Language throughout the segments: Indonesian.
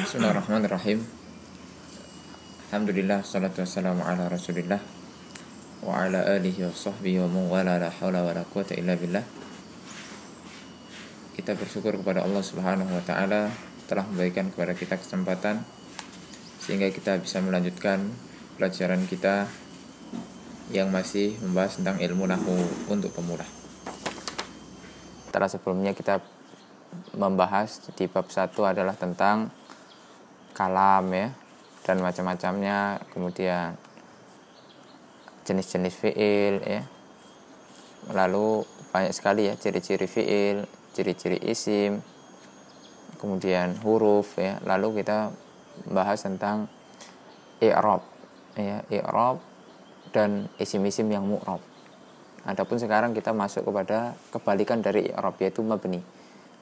Bismillahirrahmanirrahim Alhamdulillah Salatu wassalamu ala rasulillah Wa ala alihi wa sahbihi wa mawala La hawla wa la quwata illa billah Kita bersyukur kepada Allah subhanahu wa ta'ala Telah memberikan kepada kita kesempatan Sehingga kita bisa melanjutkan Pelajaran kita Yang masih membahas tentang ilmu nahu Untuk pemula Setelah sebelumnya kita membahas di bab 1 adalah tentang kalam ya dan macam-macamnya kemudian jenis-jenis fiil ya lalu banyak sekali ya ciri-ciri fiil ciri-ciri isim kemudian huruf ya lalu kita bahas tentang i'rab ya i'rab dan isim-isim yang mu'rab adapun sekarang kita masuk kepada kebalikan dari i'rab yaitu mabni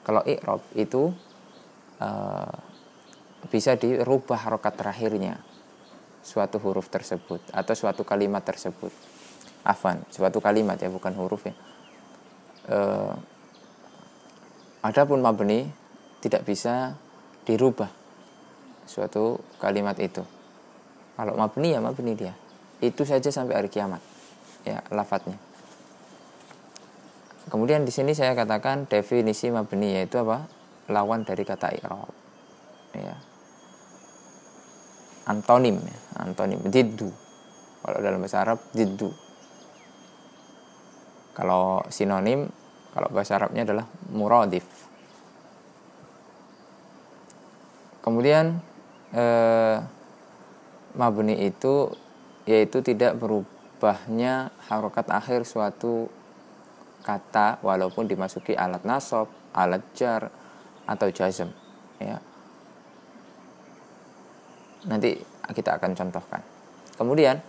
kalau i'rab itu uh, bisa dirubah harokat terakhirnya suatu huruf tersebut atau suatu kalimat tersebut afan suatu kalimat ya bukan huruf ya e, adapun mabni tidak bisa dirubah suatu kalimat itu kalau mabni ya mabni dia itu saja sampai hari kiamat ya lafadznya kemudian di sini saya katakan definisi mabni yaitu apa lawan dari kata i'rab ya antonim ya. antonim diddu kalau dalam bahasa Arab diddu kalau sinonim kalau bahasa Arabnya adalah muradif kemudian eh, mabni itu yaitu tidak berubahnya harokat akhir suatu kata walaupun dimasuki alat nasab alat jar atau jazm ya nanti kita akan contohkan kemudian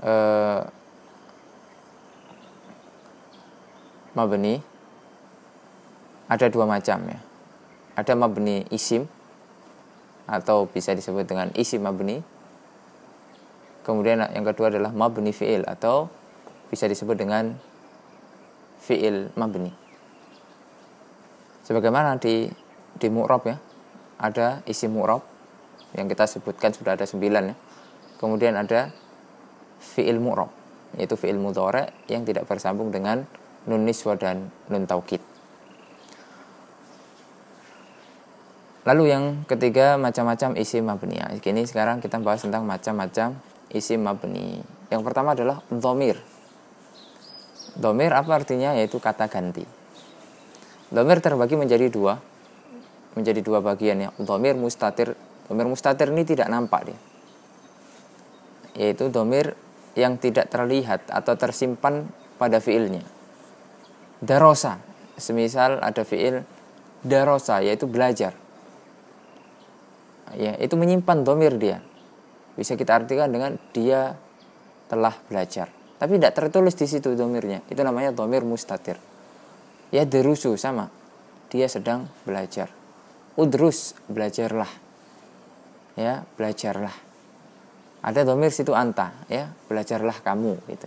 eh, mabni ada dua macam ya ada mabni isim atau bisa disebut dengan isim mabni kemudian yang kedua adalah mabni fiil atau bisa disebut dengan fiil mabni sebagaimana di di mu'rab ya ada isim mu'rob yang kita sebutkan sudah ada sembilan ya. Kemudian ada fi'il mu'rob, yaitu fi'il mudhore yang tidak bersambung dengan nun niswa dan nun taukid. Lalu yang ketiga macam-macam isi mabni. Kini nah, sekarang kita bahas tentang macam-macam isi mabni. Yang pertama adalah domir. Domir apa artinya? Yaitu kata ganti. Domir terbagi menjadi dua, menjadi dua bagian ya. Domir mustatir Domir mustatir ini tidak nampak dia. Yaitu domir yang tidak terlihat atau tersimpan pada fiilnya. Darosa, semisal ada fiil darosa, yaitu belajar. Ya, itu menyimpan domir dia. Bisa kita artikan dengan dia telah belajar. Tapi tidak tertulis di situ domirnya. Itu namanya domir mustatir. Ya derusu sama. Dia sedang belajar. Udrus, belajarlah ya belajarlah ada domir situ anta ya belajarlah kamu gitu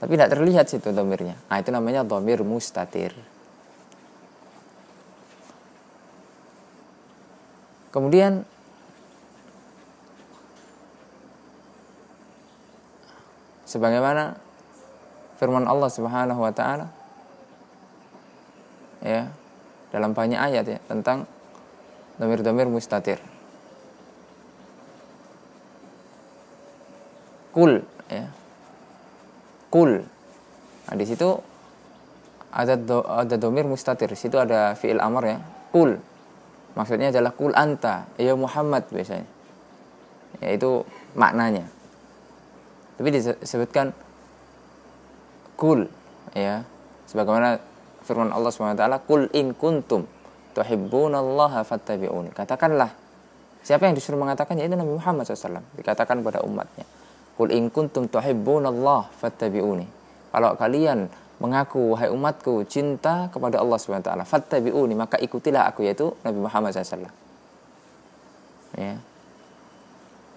tapi tidak terlihat situ domirnya nah itu namanya domir mustatir kemudian sebagaimana firman Allah Subhanahu wa taala ya dalam banyak ayat ya tentang domir-domir mustatir kul ya kul nah di situ ada do, ada domir mustatir situ ada fiil Amar ya kul maksudnya adalah kul anta ya Muhammad biasanya yaitu maknanya tapi disebutkan kul ya sebagaimana firman Allah swt kul in kuntum tuhibbunallaha fattabi'uni katakanlah siapa yang disuruh mengatakan yaitu Nabi Muhammad SAW dikatakan pada umatnya Kul in kuntum tuhibbunallah fattabi'uni. Kalau kalian mengaku wahai umatku cinta kepada Allah Subhanahu wa taala, fattabi'uni, maka ikutilah aku yaitu Nabi Muhammad SAW. Ya.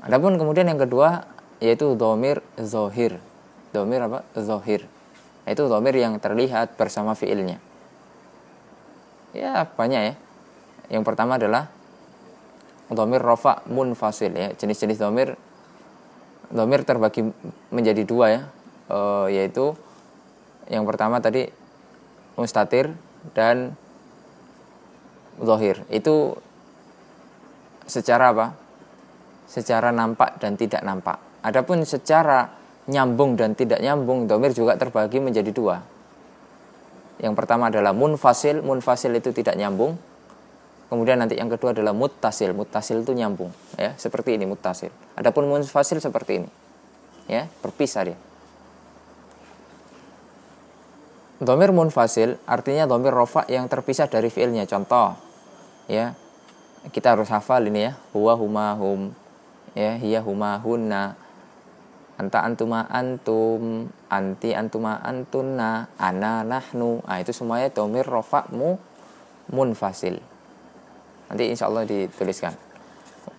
Adapun kemudian yang kedua yaitu dhamir zohir. Dhamir apa? Zohir. Itu dhamir yang terlihat bersama fiilnya. Ya banyak ya. Yang pertama adalah dhamir rafa munfasil ya. Jenis-jenis -jenis domir terbagi menjadi dua ya e, yaitu yang pertama tadi mustatir dan zohir itu secara apa secara nampak dan tidak nampak adapun secara nyambung dan tidak nyambung domir juga terbagi menjadi dua yang pertama adalah munfasil munfasil itu tidak nyambung Kemudian nanti yang kedua adalah mutasil. Mutasil itu nyambung, ya, seperti ini mutasil. Adapun munfasil seperti ini. Ya, berpisah dia. Domir munfasil artinya domir rofa yang terpisah dari fiilnya. Contoh, ya, kita harus hafal ini ya. Huwa huma hum, ya, hiya huma hunna, anta antuma antum, anti antuma antunna, ana nahnu. Nah, itu semuanya domir rofa mu munfasil Nanti insya Allah dituliskan.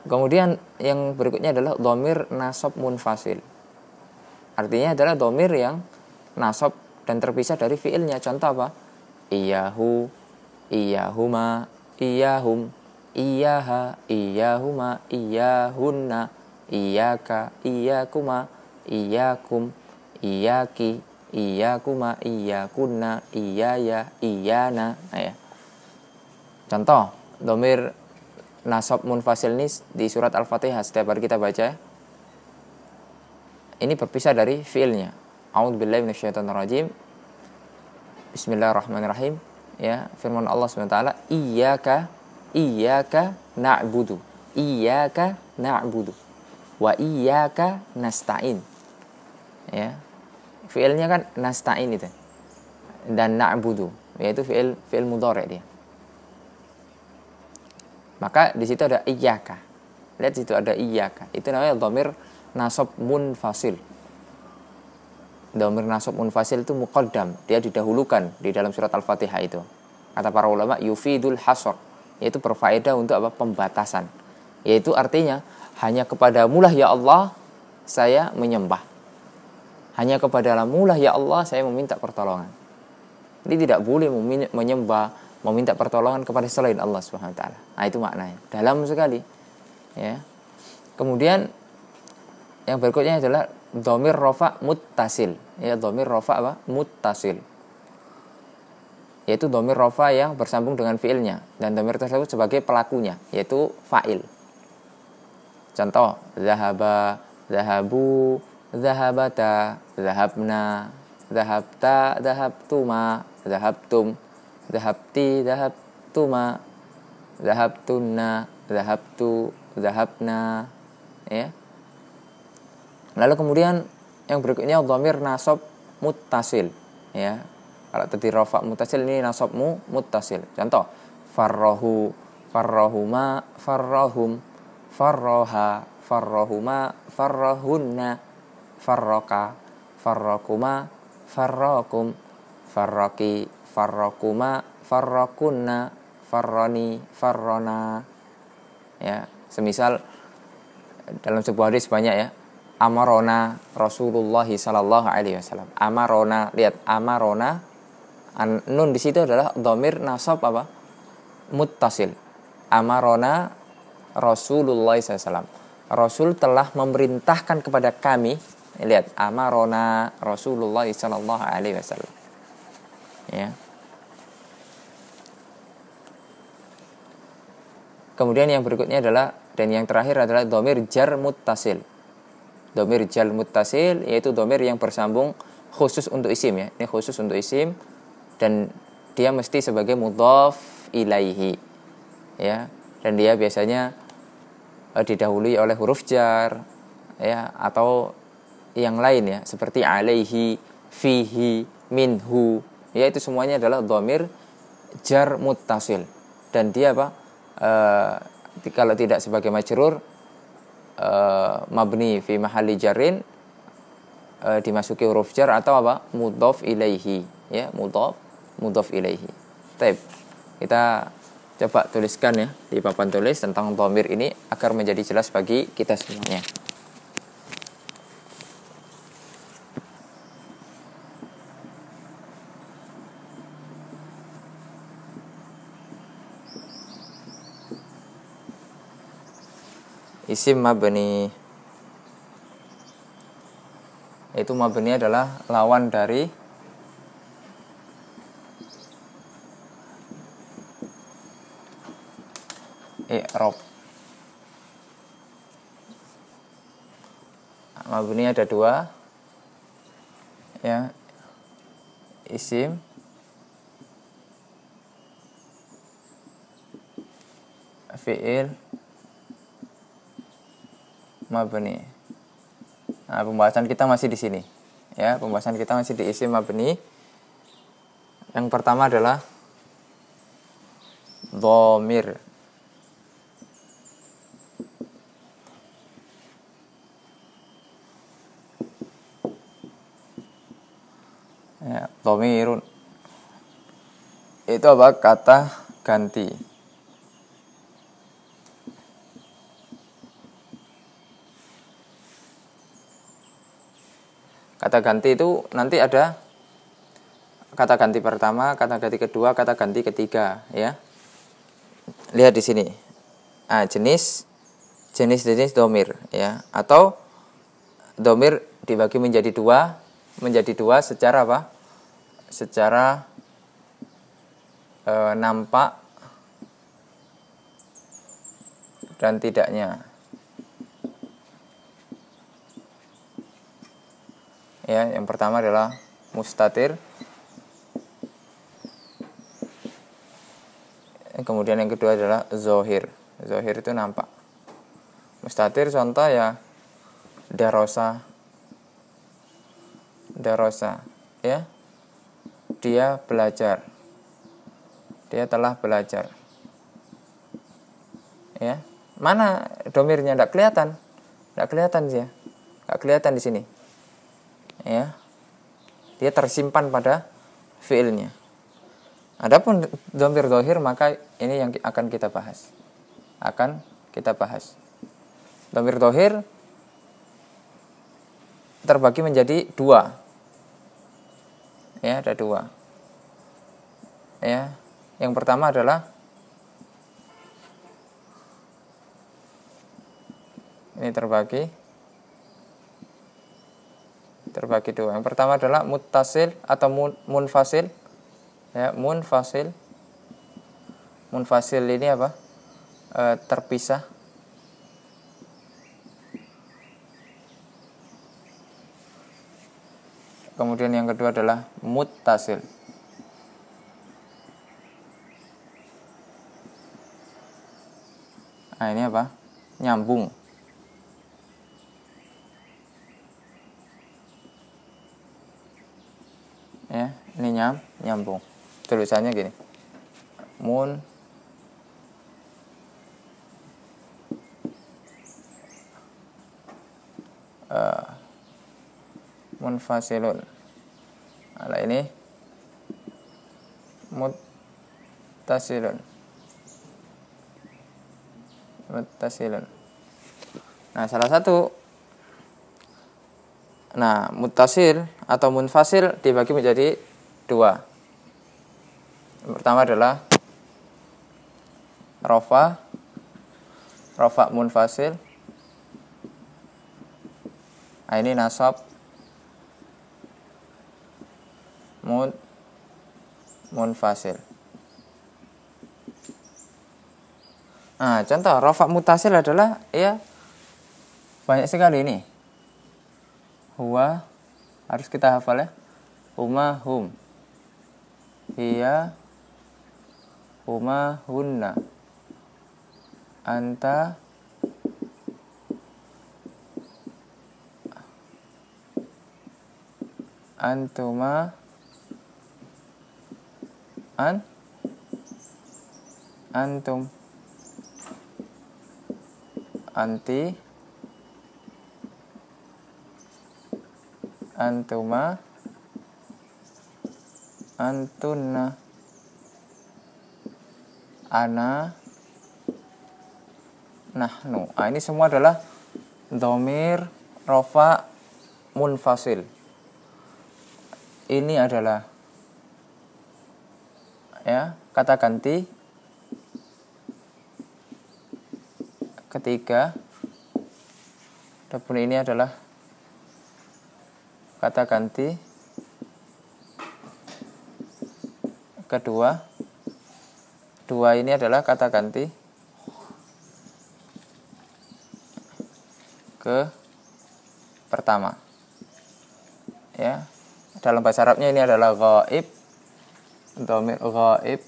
Kemudian yang berikutnya adalah domir nasob munfasil. Artinya adalah domir yang nasob dan terpisah dari fiilnya. Contoh apa? Iyahu, iyahuma, iyahum, iyaha, iyahuma, iyahunna, iyaka, iyakuma, iyakum, iyaki, iyakuma, iyakunna, iyaya, iyana. Nah, ya. Contoh, domir nasab munfasil ini di surat Al-Fatihah setiap hari kita baca ini berpisah dari fiilnya. A'udzubillahi minasyaitonirrajim. Bismillahirrahmanirrahim. Ya, firman Allah Subhanahu wa taala, "Iyyaka iyyaka na'budu. Iyyaka na'budu wa iyyaka nasta'in." Ya. Fiilnya kan nasta'in itu. Dan na'budu, yaitu fiil fiil mudhari dia. Maka di situ ada iyyaka. Lihat di situ ada iyyaka. Itu namanya domir nasab munfasil. domir nasab munfasil itu muqaddam, dia didahulukan di dalam surat Al-Fatihah itu. Kata para ulama yufidul hasor, yaitu berfaedah untuk apa? pembatasan. Yaitu artinya hanya kepada mulah ya Allah saya menyembah. Hanya kepada mulah ya Allah saya meminta pertolongan. Jadi tidak boleh menyembah meminta pertolongan kepada selain Allah Subhanahu wa taala. Nah, itu maknanya. Dalam sekali. Ya. Kemudian yang berikutnya adalah domir rofa muttasil. Ya, domir rofa apa? Muttasil. Yaitu domir rofa yang bersambung dengan fiilnya dan domir tersebut sebagai pelakunya, yaitu fa'il. Contoh, zahaba, zahabu, zahabata, zahabna, zahabta, zahabtuma, zahabtum. Zahabti, zahabtuma, Zahabtuna, zahabtu, zahabna. Ya. Lalu kemudian yang berikutnya dhamir nasab mutasil, Ya. Kalau tadi rofa muttasil ini nasobmu mutasil. Contoh, farrohu, farrohuma, farrohum, farroha, farrohuma, farrohunna, farroka, farrokuma, farrokum, farroki, farrokuma farrokunna farroni farrona ya semisal dalam sebuah hadis banyak ya amarona Rasulullah sallallahu alaihi wasallam amarona lihat amarona an, nun di situ adalah domir nasab apa muttasil amarona Rasulullah SAW Rasul telah memerintahkan kepada kami lihat amarona Rasulullah sallallahu alaihi wasallam ya Kemudian yang berikutnya adalah dan yang terakhir adalah domir jar mutasil. Domir jar mutasil yaitu domir yang bersambung khusus untuk isim ya. Ini khusus untuk isim dan dia mesti sebagai mudhaf ilaihi. Ya, dan dia biasanya uh, didahului oleh huruf jar ya atau yang lain ya seperti alaihi, fihi, minhu. Ya itu semuanya adalah domir jar mutasil dan dia apa? uh, kalau tidak sebagai majrur uh, mabni fi mahali jarin uh, eh, dimasuki huruf jar atau apa mudhof ilaihi ya mudhof mudhof ilaihi. Taip. Kita coba tuliskan ya di papan tulis tentang tomir ini agar menjadi jelas bagi kita semuanya. isim mabni itu mabni adalah lawan dari i'rab mabni ada dua ya isim fi'il mabni. Nah, pembahasan kita masih di sini. Ya, pembahasan kita masih di isim mabni. Yang pertama adalah domir. Ya, dhamirun. Itu apa? Kata ganti. Kata ganti itu nanti ada kata ganti pertama, kata ganti kedua, kata ganti ketiga, ya. Lihat di sini. Ah, jenis jenis-jenis domir, ya. Atau domir dibagi menjadi dua, menjadi dua secara apa? Secara e, nampak dan tidaknya ya yang pertama adalah mustatir kemudian yang kedua adalah zohir zohir itu nampak mustatir contoh ya darosa darosa ya dia belajar dia telah belajar ya mana domirnya tidak kelihatan tidak kelihatan sih ya tidak kelihatan di sini ya dia tersimpan pada fiilnya adapun domir dohir maka ini yang akan kita bahas akan kita bahas domir dohir terbagi menjadi dua ya ada dua ya yang pertama adalah ini terbagi dibagi dua. Yang pertama adalah mutasil atau mun, munfasil. Ya, munfasil. Munfasil ini apa? E, terpisah. Kemudian yang kedua adalah mutasil. Nah, ini apa? Nyambung. tulisannya gini moon uh, eh, fasilun ala nah, ini moon tasilun nah salah satu nah mutasil atau munfasil dibagi menjadi dua yang pertama adalah rofa, rofa munfasil. Nah, ini nasab mun munfasil. Nah, contoh rofa mutasil adalah ya banyak sekali ini. Huwa harus kita hafal ya. Huma hum. Hiya huma hunna anta antuma an antum anti antuma antunna ana nahnu nah, ini semua adalah domir rofa munfasil ini adalah ya kata ganti ketiga adapun ini adalah kata ganti kedua dua ini adalah kata ganti ke pertama ya dalam bahasa Arabnya ini adalah ghaib domir ghaib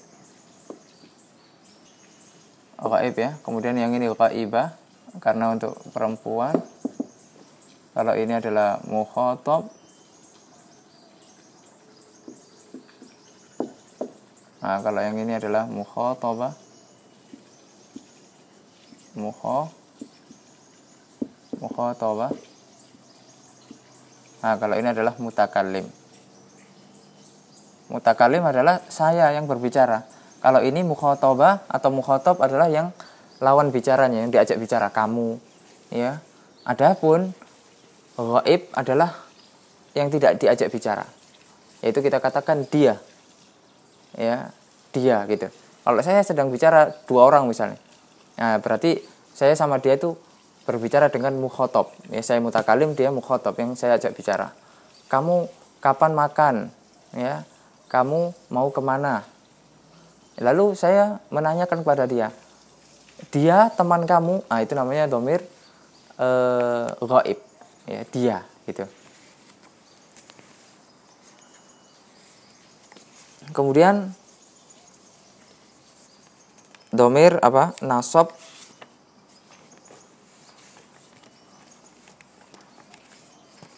ghaib ya kemudian yang ini ghaibah karena untuk perempuan kalau ini adalah mukhotob Nah, kalau yang ini adalah Muho. Muho toba. Nah, kalau ini adalah mutakalim. Mutakalim adalah saya yang berbicara. Kalau ini mukhotoba atau mukhatab adalah yang lawan bicaranya yang diajak bicara kamu, ya. Adapun gaib adalah yang tidak diajak bicara. Yaitu kita katakan dia. Ya, dia gitu kalau saya sedang bicara dua orang misalnya nah berarti saya sama dia itu berbicara dengan mukhotob ya saya mutakalim dia mukhotob yang saya ajak bicara kamu kapan makan ya kamu mau kemana lalu saya menanyakan kepada dia dia teman kamu ah itu namanya domir eh, gaib ya dia gitu kemudian domir apa nasab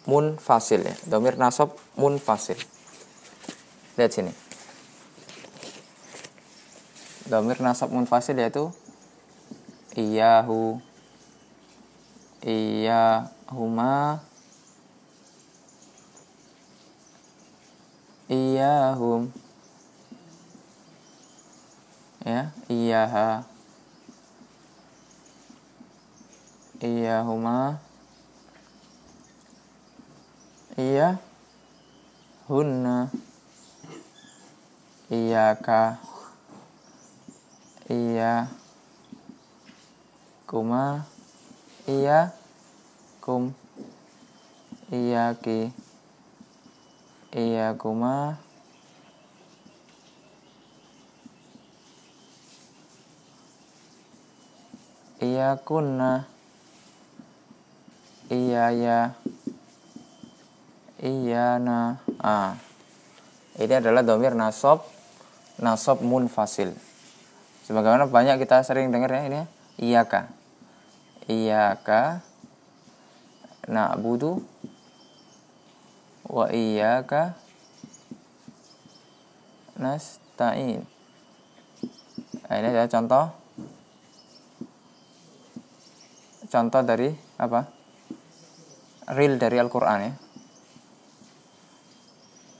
munfasil ya domir nasab munfasil lihat sini domir nasab munfasil yaitu iyahu iya hum ya Iya ha iya hunna ka. iya kuma iya kum iya ki iya kuma iya kuna. iya ya iya, iya na ah ini adalah domir nasob nasob munfasil sebagaimana banyak kita sering dengar ya ini ya ka nak budu wa iya ka nasta'in ta'in. Nah, ini adalah contoh contoh dari apa? Real dari Al-Qur'an ya.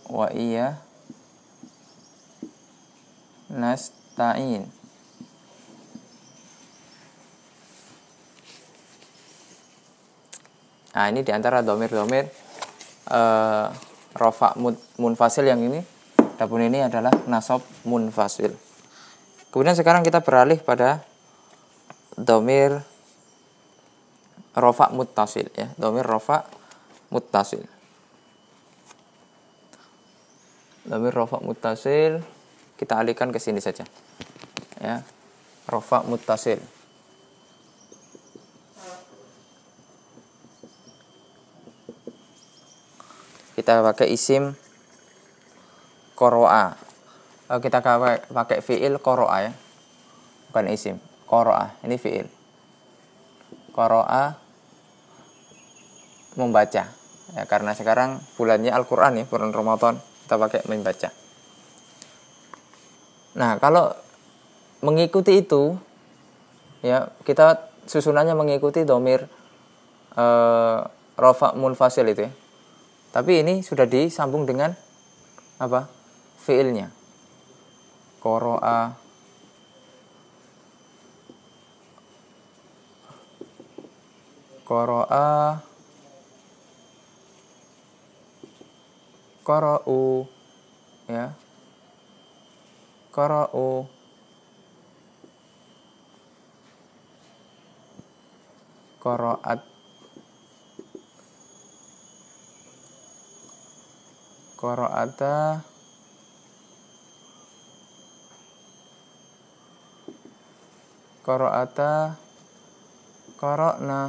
Wa iya nasta'in. Nah, ini diantara domir-domir uh, eh, rofa munfasil yang ini. Adapun ini adalah nasob munfasil. Kemudian sekarang kita beralih pada domir rofa mutasil ya domir rofa mutasil, domir rofa mutasil kita alihkan ke sini saja ya rofa mutasil kita pakai isim koroa eh, kita pakai fiil koroa ya bukan isim koroa ini fiil koroa membaca ya, karena sekarang bulannya Al-Quran ya bulan Ramadan kita pakai membaca nah kalau mengikuti itu ya kita susunannya mengikuti domir e, eh, rofa munfasil itu ya. tapi ini sudah disambung dengan apa fiilnya koroa koroa qara'u ya qara'u qara'at qara'ata qara'ata qara'na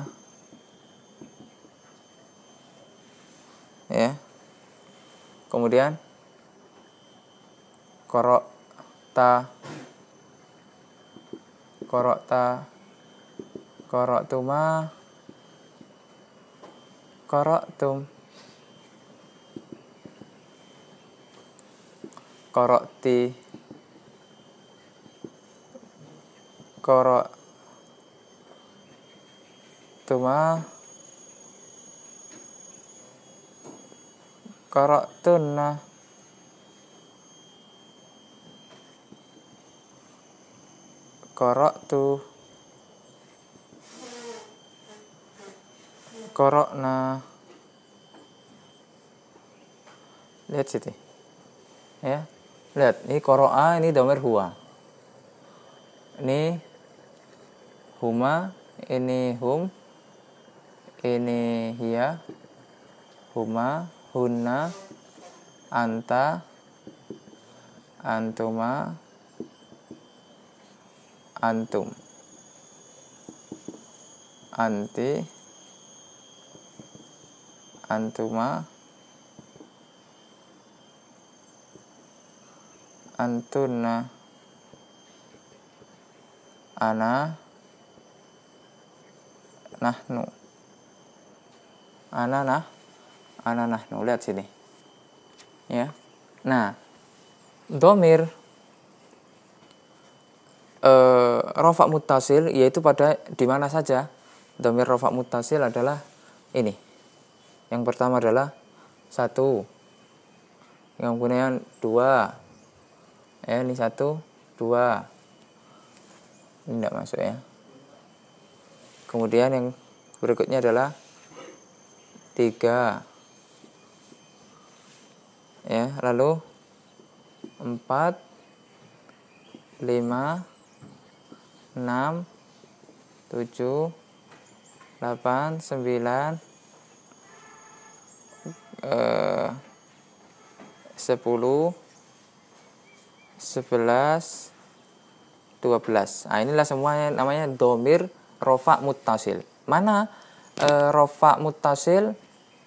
ya kemudian korok ta korok ta korok tuma korok tum korok ti korok tuma karakterna karaktu korokna lihat sini ya lihat ini koroa ini domir huwa ini huma ini hum ini hia huma hunna anta antuma antum anti antuma antuna ana nahnu ana nah Ana ah, nahnu. Nah, nah, lihat sini. Ya. Nah, domir eh, rofak mutasil yaitu pada di mana saja domir rofak mutasil adalah ini. Yang pertama adalah satu. Yang kemudian dua. Ya, ini satu, dua. Ini tidak masuk ya. Kemudian yang berikutnya adalah tiga ya lalu 4 5 6 7 8 9 eh 10 11 12. Nah, inilah semuanya namanya domir rofa mutasil. Mana e, eh, rofa mutasil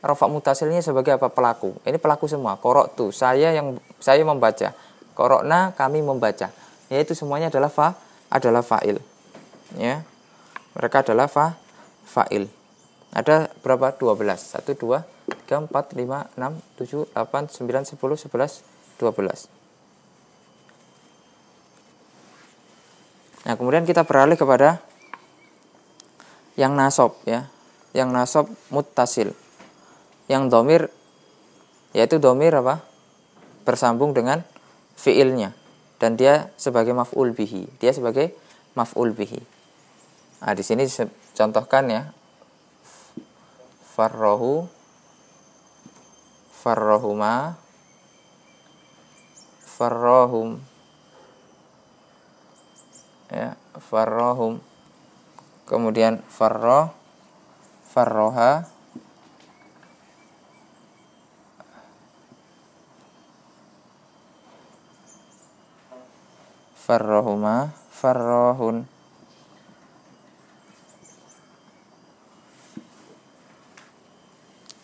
Rofak mutasilnya sebagai apa pelaku. Ini pelaku semua. Korok tuh saya yang saya membaca. Korokna kami membaca. Yaitu semuanya adalah fa adalah fa'il. Ya. Mereka adalah fa fa'il. Ada berapa? 12. 1 2 3 4 5 6 7 8 9 10 11 12. Nah, kemudian kita beralih kepada yang nasob ya. Yang nasob mutasil yang domir yaitu domir apa bersambung dengan fiilnya dan dia sebagai maf'ul bihi dia sebagai maf'ul bihi nah, di sini contohkan ya farrohu farrohuma farrohum ya farrohum kemudian farro farroha farrohuma farrohun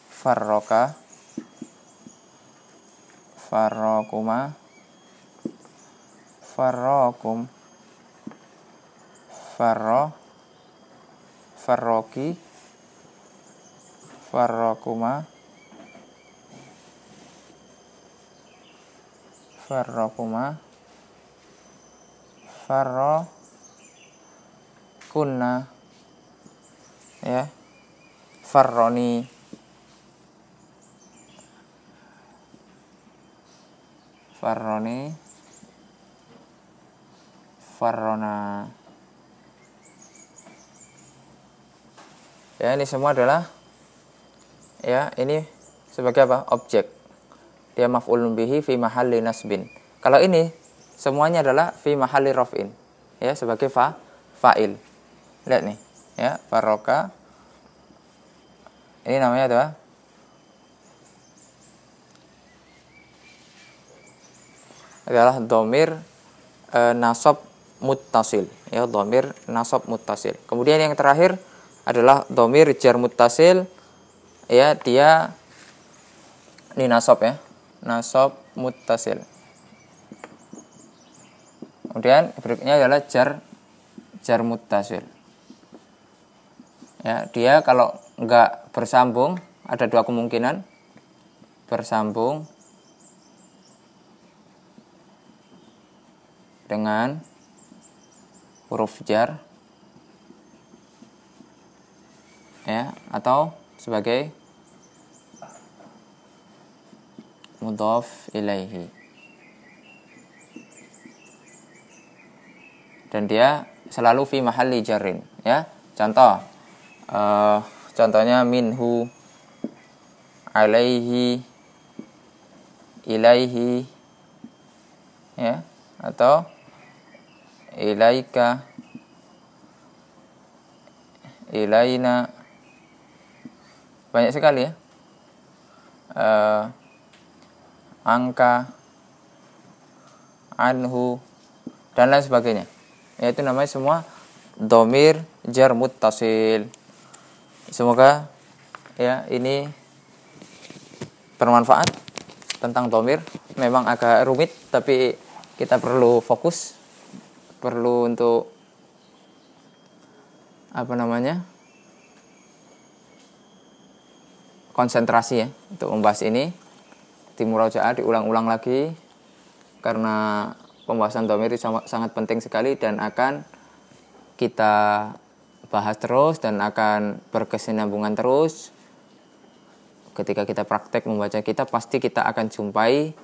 farroka farrokuma farrokum farro farroki farrokuma farrokuma farro kunna ya farroni farroni farrona ya ini semua adalah ya ini sebagai apa objek dia maf'ulun bihi fi mahalli nasbin kalau ini semuanya adalah fi mahali rofin ya sebagai fa fa'il lihat nih ya faroka ini namanya apa adalah domir e, nasab mutasil ya domir nasab mutasil kemudian yang terakhir adalah domir jar mutasil ya dia ini nasab ya nasab mutasil Kemudian berikutnya adalah jar jar mutasil. Ya, dia kalau nggak bersambung ada dua kemungkinan bersambung dengan huruf jar ya atau sebagai mudhof ilaihi dan dia selalu fi mahalli jarin ya contoh uh, contohnya minhu alaihi ilaihi ya atau ilaika ilaina banyak sekali ya uh, angka anhu dan lain sebagainya yaitu namanya semua domir jar tasil. semoga ya ini bermanfaat tentang domir memang agak rumit tapi kita perlu fokus perlu untuk apa namanya konsentrasi ya untuk membahas ini Timur Jawa diulang-ulang lagi karena pembahasan domir itu sangat penting sekali dan akan kita bahas terus dan akan berkesinambungan terus. Ketika kita praktek membaca kita pasti kita akan jumpai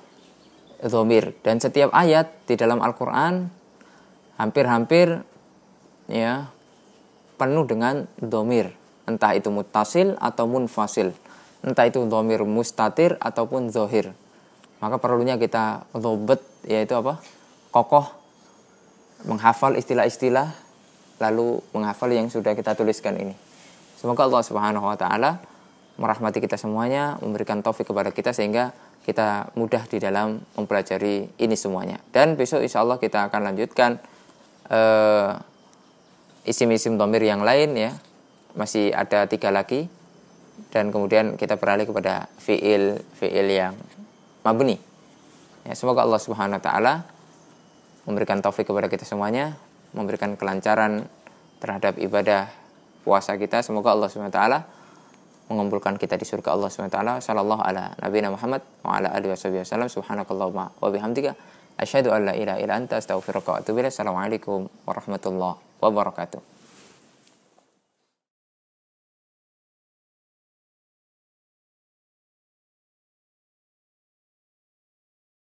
domir. Dan setiap ayat di dalam Al-Quran hampir-hampir ya penuh dengan domir. Entah itu mutasil atau munfasil. Entah itu domir mustatir ataupun zohir. Maka perlunya kita lobet yaitu apa? kokoh menghafal istilah-istilah lalu menghafal yang sudah kita tuliskan ini. Semoga Allah Subhanahu wa taala merahmati kita semuanya, memberikan taufik kepada kita sehingga kita mudah di dalam mempelajari ini semuanya. Dan besok insya Allah kita akan lanjutkan uh, isim-isim domir yang lain ya. Masih ada tiga lagi. Dan kemudian kita beralih kepada fi'il, fi'il yang mabni. Ya, semoga Allah Subhanahu Wa Ta'ala memberikan taufik kepada kita semuanya, memberikan kelancaran terhadap ibadah puasa kita. Semoga Allah SWT mengumpulkan kita di surga Allah SWT. Sallallahu ala nabiyina Muhammad wa ala alihi wa wasallam. Subhanakallahumma wa bihamdika. Asyhadu an la ilaha illa anta astaghfiruka wa atubu ilaik. Assalamualaikum warahmatullahi wabarakatuh.